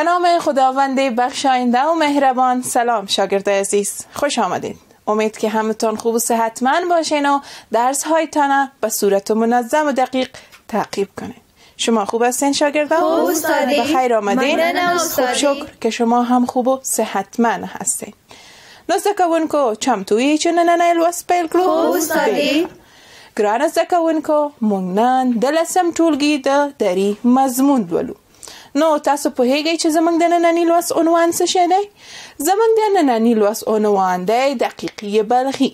به نام خداوند بخشاینده و مهربان سلام شاگرد عزیز خوش آمدید امید که همتون خوب و صحتمند باشین و درس هایتان به صورت منظم و دقیق تعقیب کنید شما خوب هستین خوب به خیر آمدین خوب شکر که شما هم خوب و صحتمند هستین نو کو چم توی ننه ننیل پیل کلو گران زکونکو مونږ نن دلسم لسم دری مضمون ولو نو تاسو په هیګي چې زمنګ د نننی لوس عنوان څه شه دی زمنګ د نننی لوس عنوان دی دقیقي برخي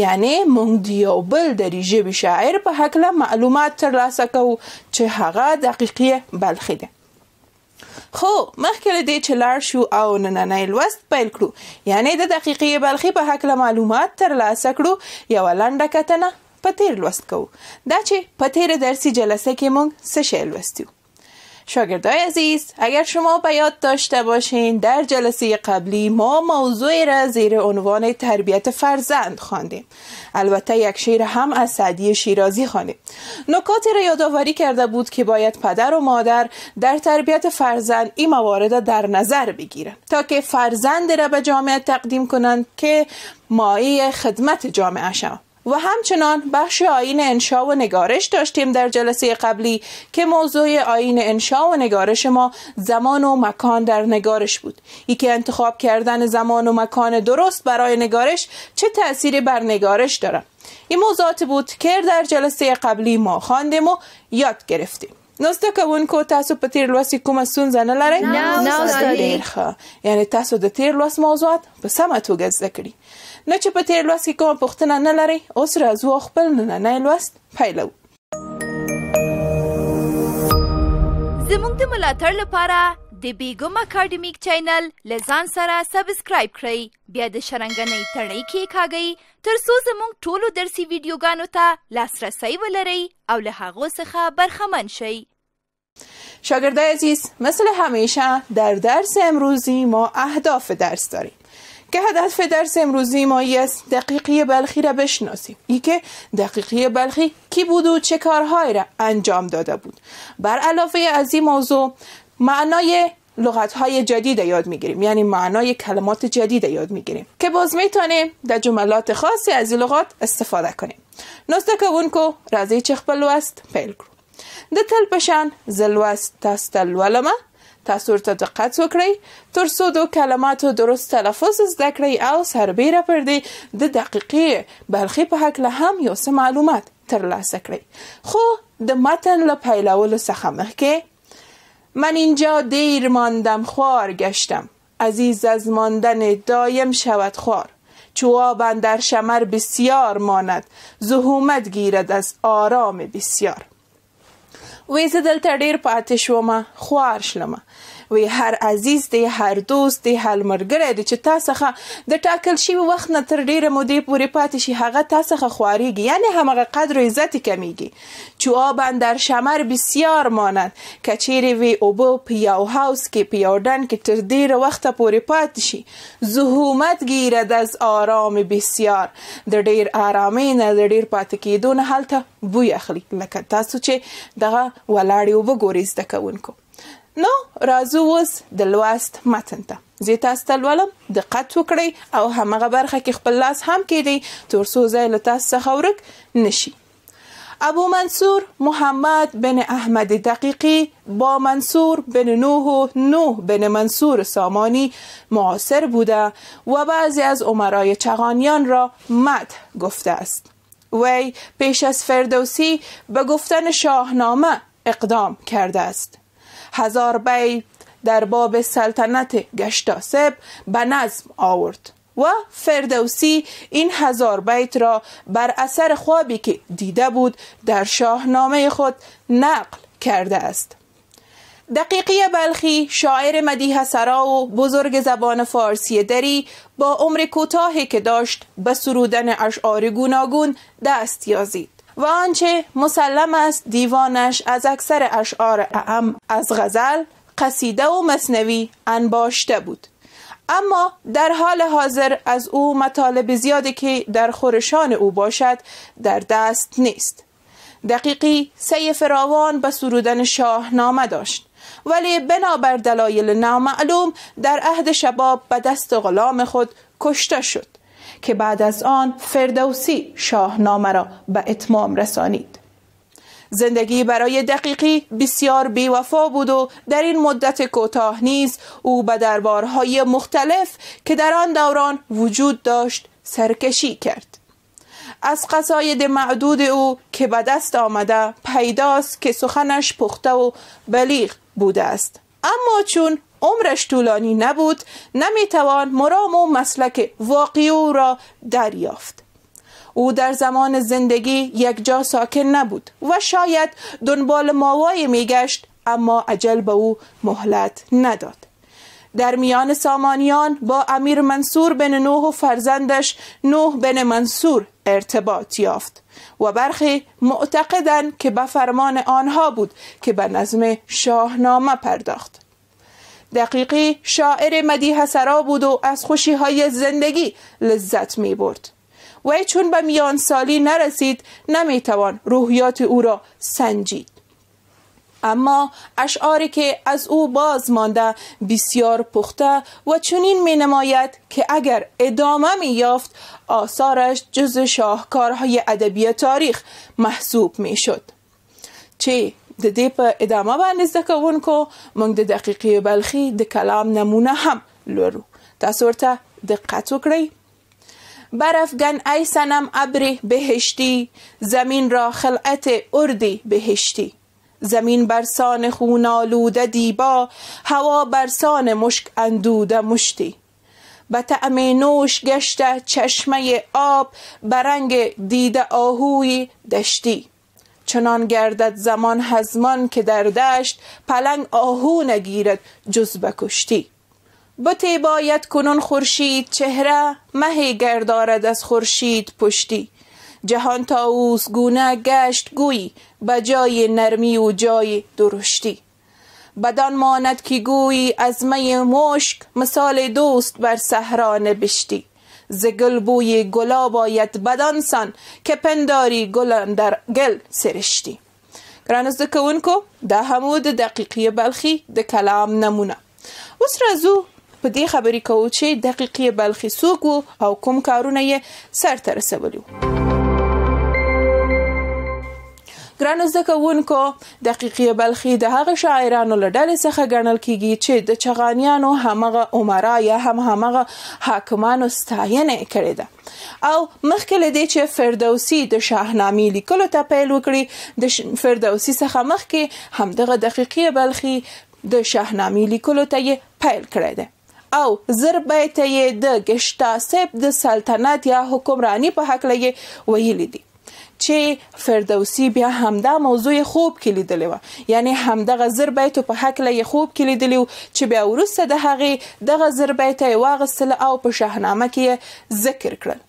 یعنی مونږ د یو بل د ریژبي شاعر په هکله معلومات ترلاسه کوو چې هغه دقیقي بلخي ده خو مخکې له دې چې لار شو او نننۍ لوست پیل کړو یعنی د دقیقې بلخي په هکله معلومات ترلاسه کړو یو لنډه کتنه په تیر لوست کوو دا چې په تیر درسي جلسه کې مونږ څه شی لوستو شاگردای عزیز اگر شما به یاد داشته باشین در جلسه قبلی ما موضوعی را زیر عنوان تربیت فرزند خواندیم البته یک شعر هم از سعدی شیرازی خواندیم نکاتی را یادآوری کرده بود که باید پدر و مادر در تربیت فرزند این موارد در نظر بگیرند تا که فرزند را به جامعه تقدیم کنند که مایه خدمت جامعه شوند و همچنان بخش آین انشا و نگارش داشتیم در جلسه قبلی که موضوع آین انشا و نگارش ما زمان و مکان در نگارش بود که انتخاب کردن زمان و مکان درست برای نگارش چه تأثیری بر نگارش داره این موضوعات بود که در جلسه قبلی ما خواندیم و یاد گرفتیم که تاسو پا تیر لوست کې کومه نه لرئ ډېر ښه یعنی تاسو د تیر لوست موضوعات نه چې په تیر لوست کې کومه پوښتنه نه لرئ اوس راځو خپل نننی لوست پیلو زموږ د ملاتړ لپاره د بیګم اکاډمیک چینل لزان سره سبسکرایب کړئ بیا د شرنګنۍ تڼۍ کې کاږئ تر څو زموږ ټولو درسي ویډیوګانو ته لاسرسی ولرئ او له هغو څخه برخمن شئ شاگردای عزیز مثل همیشه در درس امروزی ما اهداف درس داریم که هدف درس امروزی ما است دقیقی بلخی را بشناسیم ای که دقیقی بلخی کی بود و چه کارهایی را انجام داده بود بر علاوه از این موضوع معنای لغت های جدید یاد میگیریم یعنی معنای کلمات جدید یاد میگیریم که باز میتونیم در جملات خاصی از این لغات استفاده کنیم نوسته که رازی چې خپل پیل کرو ده تل پشان زلوست است تاسو ورته دقت وکړئ تر څو د کلماتو درست تلفظ زده کړئ او سربیره پر دې د دقیقې بلخې په هکله هم یو څه معلومات ترلاسه کړئ خو د متن له پیلولو څخه مخکې من اینجا دیر ماندم خوار گشتم عزیز از ماندن دایم شود خوار چواب در شمر بسیار ماند زهومت گیرد از آرام بسیار وې زه دلته ډیر پاتې شوم خوار شلم وی هر عزیز دی هر دوست دی هر مرګره دی چې تاسو څخه د ټاکل شوی وخت نه تر ډیره مودې پورې پاتې شي هغه تاسو څخه خواريږي یعنی هغه قدر او عزت کمیږي چوابن در شمر بسیار ماند کچیر وی اوبو په یو هاوس کې په یو دن کې تر ډیره وخت پورې پاتې شي زهومت گیرد از آرام بسیار د ډیر آرامې نه د ډیر پاتې کېدو نه هلته بوی اخلي لکه تاسو چې دغه ولاړې وګورئ زده کوونکو نو راځو اوس د لوست متن ته زه تاسو ته لولم دقت وکړئ او همغه برخه کې خپل لاس هم کړئ تر څو زه له تاسو څخه نشي ابو منصور محمد بن احمد دقیقی با منصور بن نوح و نوح بن منصور سامانی معاصر بوده و بعضی از عمرای چغانیان را مد گفته است وی پیش از فردوسی به گفتن شاهنامه اقدام کرده است هزار بیت در باب سلطنت گشتاسب به نظم آورد و فردوسی این هزار بیت را بر اثر خوابی که دیده بود در شاهنامه خود نقل کرده است دقیقی بلخی شاعر مدیح سرا و بزرگ زبان فارسی دری با عمر کوتاهی که داشت به سرودن اشعار گوناگون دست یازید و آنچه مسلم است دیوانش از اکثر اشعار اعم از غزل قصیده و مصنوی انباشته بود اما در حال حاضر از او مطالب زیادی که در خورشان او باشد در دست نیست دقیقی سی فراوان به سرودن شاهنامه داشت ولی بنابر دلایل نامعلوم در عهد شباب به دست غلام خود کشته شد که بعد از آن فردوسی شاهنامه را به اتمام رسانید زندگی برای دقیقی بسیار بیوفا بود و در این مدت کوتاه نیز او به دربارهای مختلف که در آن دوران وجود داشت سرکشی کرد از قصاید معدود او که به دست آمده پیداست که سخنش پخته و بلیغ بوده است اما چون عمرش طولانی نبود نمیتوان مرام و مسلک واقعی او را دریافت او در زمان زندگی یک جا ساکن نبود و شاید دنبال ماوای میگشت اما عجل به او مهلت نداد در میان سامانیان با امیر منصور بن نوح و فرزندش نوح بن منصور ارتباط یافت و برخی معتقدند که به فرمان آنها بود که به نظم شاهنامه پرداخت دقیقی شاعر مدیح سرا بود و از خوشی های زندگی لذت می برد چون به میان سالی نرسید نمی توان روحیات او را سنجید اما اشعاری که از او باز مانده بسیار پخته و چنین می نماید که اگر ادامه می یافت آثارش جز شاهکارهای ادبی تاریخ محسوب می شد چه د په ادامه باندې زده کوونکو موږ د دقیقې بلخی د کلام نمونه هم لرو تاسو ورته دقت وکړئ برافگن ای سنم ابری بهشتی زمین را خلعت اردی بهشتی زمین برسان خون آلوده دیبا هوا برسان مشک اندوده مشتی به تعمی نوش گشته چشمه آب برنگ دیده آهوی دشتی چنان گردد زمان هزمان که در دشت پلنگ آهو نگیرد جز بکشتی بتی باید کنون خورشید چهره مهی گردارد از خورشید پشتی جهان اوز گونه گشت گویی به جای نرمی و جای درشتی بدان ماند که گویی از می مشک مثال دوست بر صحرا نبشتی ز گل بوی گلاب آید بدانسان که پنداری گل در گل سرشتی ګرانو کوونکو ده همود دقیقی بلخی ده کلام نمونه اوس رازو په دې خبرې کوو چې دقیقې بلخي څوک او کوم کارونه یې سرته رسولي ګران زده کوونکو دقیقي بلخي د هغه شاعرانو لړل څخه ګڼل کیږي چې د چغانیانو همغه عمره یا هم همغه حاکمانو ستاینه کړې ده او مخکې لدی چې فردوسی د شاهنامې لیکلو ته پیل وکړي د فردوسی څخه مخکې همدغه دقیقي بلخي د شاهنامې لیکلو ته پیل کړی دی او زربایته د گشتاسب د سلطنت یا حکمرانی په حق لګي ویل دي چې فردوسی بیا همدا موضوع خوب کې لیدلی و یعنی همدغه زر بیتو په هکله یې خوب کې لیدلی چې بیا وروسته د هغې دغه زر بیته یې واغستله او په شاهنامه کې یې ذکر کړل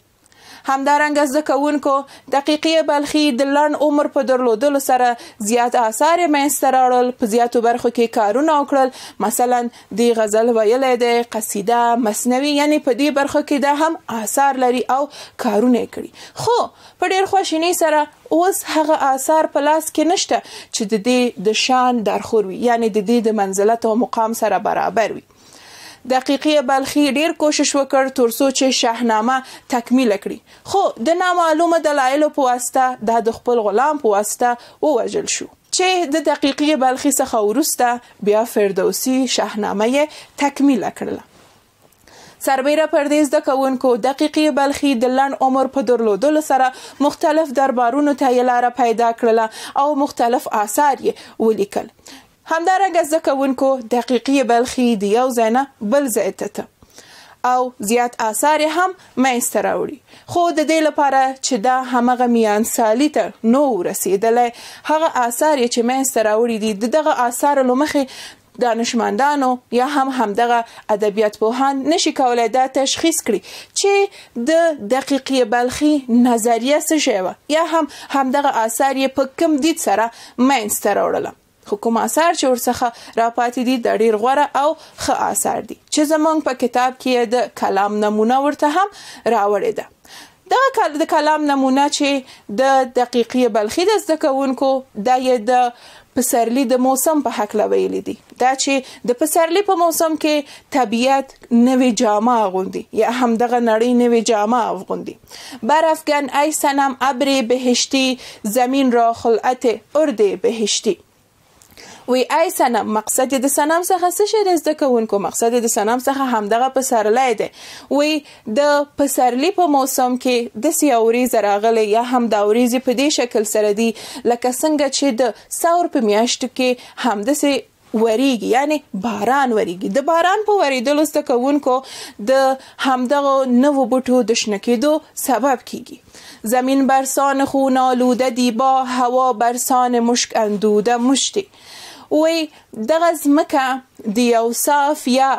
همدارنګه زده کوونکو دقیقې بلخي د لړن عمر په درلودلو سره زیات آثار مېستر راړل په زیاتو برخو کې کارونه وکړل مثلا د غزل ویلې د قصیده مصنوي یعنی په دې برخو کې دا هم آثار لري او کارونه کړي خو په ډیر خوشینی سره اوس هغه آثار په لاس کې نشته چې د دې د شان درخور وي یعنی د دې د منزلت او مقام سره برابر وي دقیقی بلخي ډیر کوشش وکړ ترڅو چې شاهنامه تکمیل کړي خو د نامعلومه دلایلو په واسطه د خپل غلام په واسطه ووجل شو چې د دقیقی بلخي څخه ورسته بیا فردوسی شاهنامه تکمیل کړله سربیره پردیس د کوونکو دقیقې بلخي د لن عمر په درلودلو سره مختلف دربارونو ته لاره پیدا کړله او مختلف آثار یې ولیکل همدارنګه زده کوونکو دقیقي بلخي د یو ځنه بل ځای ته او زیات آثار هم مېسته راوړي خو د دې لپاره چې دا همغه میان سالی ته نو رسیدلې هغه آثار چې مېسته راوړي دي دغه آثار لمخه دانشمندانو یا هم همدغه ادبیات پوهان نشي کولای دا تشخیص کړي چې د دقیقي بلخي نظریه څه شی یا هم همدغه آثار په کم دي سره مېنستر وړل حکومت آثار چې ورڅخه راپاتې دي د ډیر غوړه او ښه آثار دي چې زمونږ په کتاب کې د کلام نمونه ورته هم راوړې ده دغه کال د کلام نمونه چې د دقیقي بلخي د زکونکو د د پسرلی د موسم په حق لویل دي دا چې د پسرلی په موسم کې طبیعت نوې جامه غوندي یا هم دغه نړۍ نوې جامه غوندي برافګن ای سنم ابر بهشتي زمین را خلعت ارد بهشتي وی آی سنم مقصد د سنم څخه څه شی زده کوونکو مقصد د سنم څخه همدغه پسرلی دی وی د پسرلی په موسم کې د سیاوري زراغله یا هم د اوریزي په دې شکل سره دی لکه څنګه چې د ساور په میاشت کې هم د سي وریږي یعنی باران وریږي د باران په وریدلو ستکونکو د همدغه نوو بوټو د شنکېدو سبب کیږي زمین برسان خون آلوده دیبا هوا برسان مشک اندوده مشتی وي دغز مکه د یو صاف یا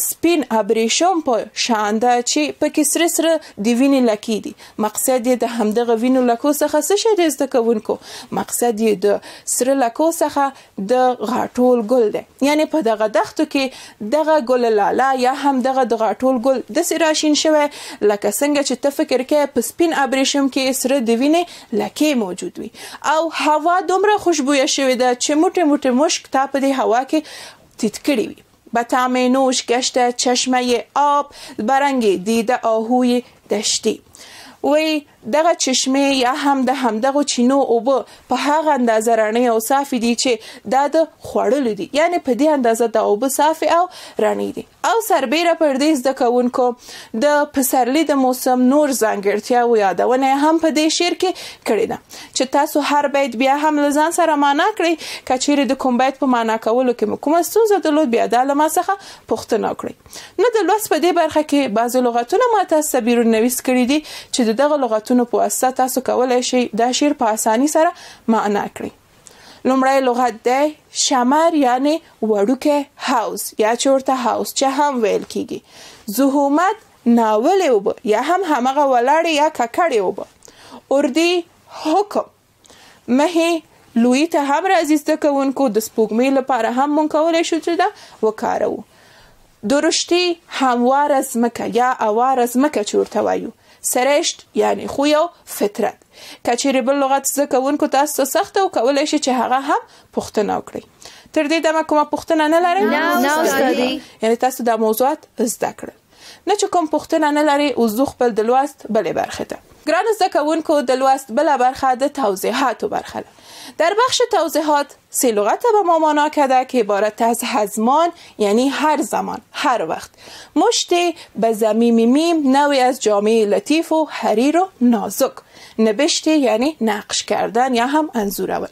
سپین ابریشم په شان ده چې پکې سره سره د وینې لکې دي مقصد یې د همدغه وینو لکو څخه څه شی دی زده کوونکو مقصد یې د سره لکو څخه د غاټول ګل دی یعنی په دغه دښتو کې دغه ګل لاله یا هم دغه د غاټول ګل د سراشین شوی لکه څنګه چې ته فکر کې په سپین ابریشم کې سره د وینې لکې موجود وي او هوا دومره خوشبويه شوې ده چې موټه موټه مشک تا په دې هوا کې تیت کریوی. وی نوش گشته چشمه آب برنگ دیده آهوی دشتی وی دغه چشمه یا هم د همدغه چینو اوبه په هغه اندازه رڼې او صافي دي چې دا د خوړلو دي یعنی په دې اندازه د اوبه صافي او رڼې دي او سربیره پر دې زده کوونکو د پسرلی د موسم نور ځانګړتیا و یادونه هم په دې شعر کې کړې ده چې تاسو هر بیت بیا هم لزان سره معنا کړئ کچېر د کوم بیت په معنا کولو کې کومه ستونزه درلود بیا د لمه څخه پوښتنه وکړئ نو د لوس په دې برخه کې بعض لغتونه ماته سبیرو نویس کړی دي چې دغه لغتونه لغتونو په واسطه تاسو کولای شئ دا شعر په اساني سره معنا کړئ لومړی لغت دی شمر یعنی وړوکی هاوس یا چورته هاوس چې هم ویل کیږي زهومت ناولې اوبه یا هم همغه ولاړې یا ککړې اوبه اردی حکم مهې لوی ته هم راځي زده کوونکو د سپوږمۍ لپاره هم مونږ کولی شو چې دا وکاروو درشتي همواره ځمکه یا اواره ځمکه چې ورته وایو سرشت یعنی خو یو فطرت کچېری بل لغت زده کوونکو تاسو سخت او کولای شي چې هغه هم پوښتنه وکړي تر دې دمه کومه پوښتنه نه لرئ نه یعنی تاسو دا موضوعات زده کړئ نه چې کوم پوښتنه نه لري او زه خپل د لوست بلې برخه ته ګران زده کوونکو د لوست بله برخه د توضیحاتو برخه در بخش توضیحات سه لغت به ما مانا کده که عبارت از هزمان یعنی هر زمان هر وقت مشت به زمیم میم نوی از جامعه لطیف و حریر و نازک نبشته یعنی نقش کردن یا هم اول.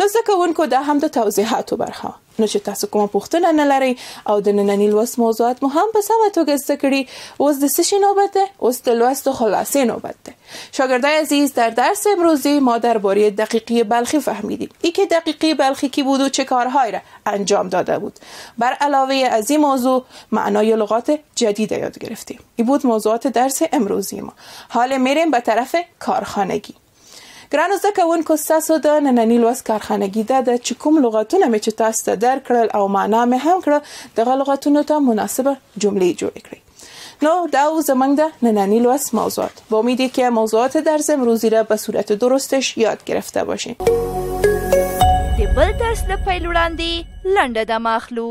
نو زده کوونکو دا هم د توضیحاتو برخه نو چې تاسو کومه پوښتنه نه لرئ او د نننی لوست موضوعات مو هم په سمه توګه زده کړي اوس د سشي نوبت بده. اوس د لوست خلاصې نوبت شاگردای عزیز در درس امروزی ما درباره دقیقی بلخی فهمیدیم ای که دقیقی بلخی کی بود و چه کارهایی را انجام داده بود بر علاوه از این موضوع معنای لغات جدید یاد گرفتیم این بود موضوعات درس امروزی ما حال میریم به طرف کارخانگی ګرانو زده کوونکو تاسو د نننی لوست کارخانګي ده چې کوم لغتونه مې چې تاسو ته درکړل او معنا مې هم کړ دغه لغتونو ته مناسبه جملې جوړ کړئ نو دا زمنگ ده نننی لوست موضوعات با امیدی که موضوعات درس امروزی را به صورت درستش یاد گرفته باشین د بل درس نه پیل وړاندې لنډه د ماخلو